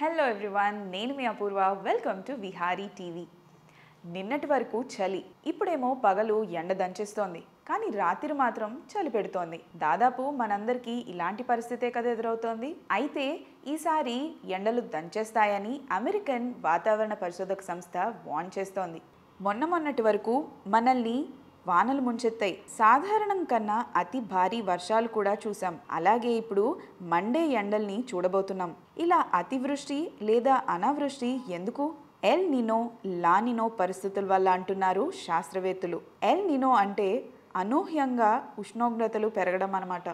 hello everyone నేను మీ Apoorva welcome to Vihari TV నిన్నటి వరకు చలి ఇప్పుడేమో పగలు ఎండ దంచేస్తోంది కానీ రాత్రి మాత్రం చలి పెడుతోంది దాదాపు మనందరికీ ఇలాంటి పరిస్థితే కదా ఎదురవుతోంది అయితే ఈసారి ఎండలు దంచేస్తాయని అమెరికన్ వాతావరణ పరిశోధక సంస్థ వాన్ చేస్తోంది మొన్న మొన్నటి వరకు మనల్ని వానలు ముంచెత్తాయి సాధారణం కన్నా అతి భారీ వర్షాలు కూడా చూసాం అలాగే ఇప్పుడు మండే ఎండల్ని చూడబోతున్నాం ఇలా అతివృష్టి లేదా అనావృష్టి ఎందుకు ఎల్ నినో లానినో పరిస్థితుల వల్ల అంటున్నారు శాస్త్రవేత్తలు ఎల్ నినో అంటే అనూహ్యంగా ఉష్ణోగ్రతలు పెరగడం అన్నమాట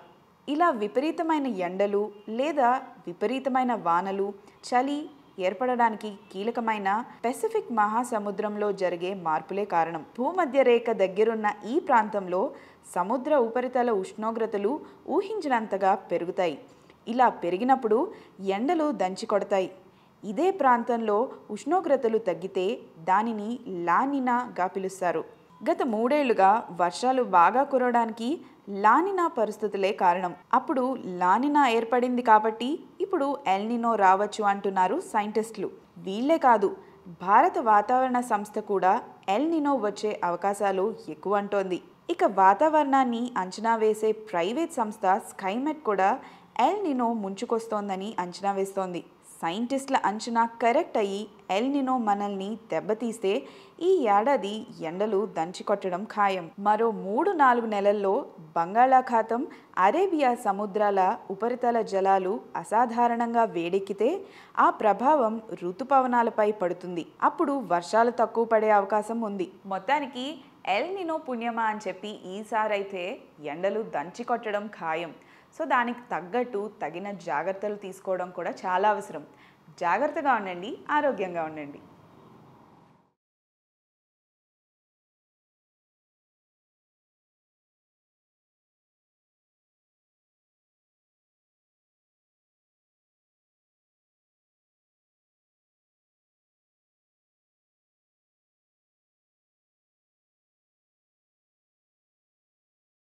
ఇలా విపరీతమైన ఎండలు లేదా విపరీతమైన వానలు చలి ఏర్పడడానికి కీలకమైన పెసిఫిక్ మహాసముద్రంలో జరిగే మార్పులే కారణం భూమధ్య రేఖ దగ్గరున్న ఈ ప్రాంతంలో సముద్ర ఉపరితల ఉష్ణోగ్రతలు ఊహించినంతగా పెరుగుతాయి ఇలా పెరిగినప్పుడు ఎండలు దంచి కొడతాయి ఇదే ప్రాంతంలో ఉష్ణోగ్రతలు తగ్గితే దానిని లానినాగా పిలుస్తారు గత మూడేళ్లుగా వర్షాలు బాగా కురవడానికి లానినా పరిస్థితులే కారణం అప్పుడు లానినా ఏర్పడింది కాబట్టి ఇప్పుడు ఎల్నినో రావచ్చు అంటున్నారు సైంటిస్టులు వీళ్ళే కాదు భారత వాతావరణ సంస్థ కూడా ఎల్నినో వచ్చే అవకాశాలు ఎక్కువ అంటోంది ఇక వాతావరణాన్ని అంచనా వేసే ప్రైవేట్ సంస్థ స్కైమెట్ కూడా ఎల్నినో ముంచుకొస్తోందని అంచనా వేస్తోంది సైంటిస్టుల అంచనా కరెక్ట్ అయ్యి ఎల్నినో మనల్ని దెబ్బతీస్తే ఈ ఏడాది ఎండలు దంచికొట్టడం ఖాయం మరో మూడు నాలుగు నెలల్లో బంగాళాఖాతం అరేబియా సముద్రాల ఉపరితల జలాలు అసాధారణంగా వేడెక్కితే ఆ ప్రభావం ఋతుపవనాలపై పడుతుంది అప్పుడు వర్షాలు తక్కువ పడే అవకాశం ఉంది మొత్తానికి ఎల్ నినో పుణ్యమా అని చెప్పి ఈసారైతే ఎండలు దంచి కొట్టడం ఖాయం సో దానికి తగ్గట్టు తగిన జాగ్రత్తలు తీసుకోవడం కూడా చాలా అవసరం జాగ్రత్తగా ఉండండి ఆరోగ్యంగా ఉండండి